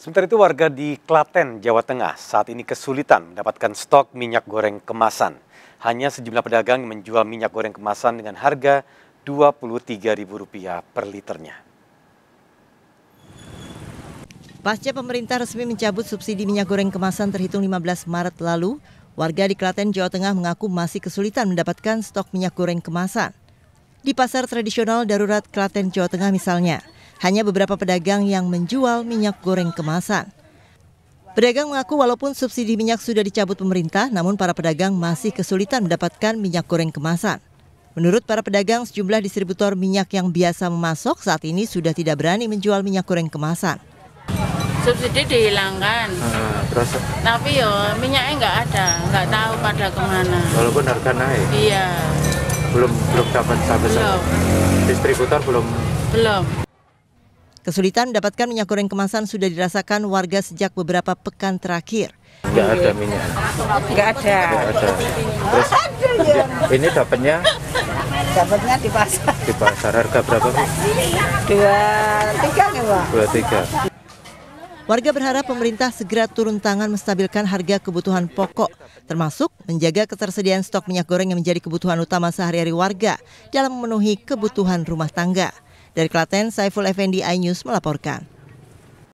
Sementara itu warga di Klaten, Jawa Tengah saat ini kesulitan mendapatkan stok minyak goreng kemasan. Hanya sejumlah pedagang menjual minyak goreng kemasan dengan harga Rp23.000 per liternya. Pasca pemerintah resmi mencabut subsidi minyak goreng kemasan terhitung 15 Maret lalu, warga di Klaten, Jawa Tengah mengaku masih kesulitan mendapatkan stok minyak goreng kemasan. Di pasar tradisional darurat Klaten, Jawa Tengah misalnya, hanya beberapa pedagang yang menjual minyak goreng kemasan. Pedagang mengaku walaupun subsidi minyak sudah dicabut pemerintah, namun para pedagang masih kesulitan mendapatkan minyak goreng kemasan. Menurut para pedagang, sejumlah distributor minyak yang biasa memasok saat ini sudah tidak berani menjual minyak goreng kemasan. Subsidi dihilangkan, nah, tapi yo minyaknya nggak ada, nggak tahu pada kemana. Walaupun harga naik. Iya. Belum belum dapat sampai belum. Distributor belum. Belum. Kesulitan mendapatkan minyak goreng kemasan sudah dirasakan warga sejak beberapa pekan terakhir. Gak ada minyak. gak ada. Gak ada. Terus, ini dapatnya? Dapatnya di pasar. Di pasar harga berapa Dua tiga pak. Dua tiga. Warga berharap pemerintah segera turun tangan menstabilkan harga kebutuhan pokok, termasuk menjaga ketersediaan stok minyak goreng yang menjadi kebutuhan utama sehari-hari warga dalam memenuhi kebutuhan rumah tangga. Dari Klaten, Saiful Effendi iNews melaporkan.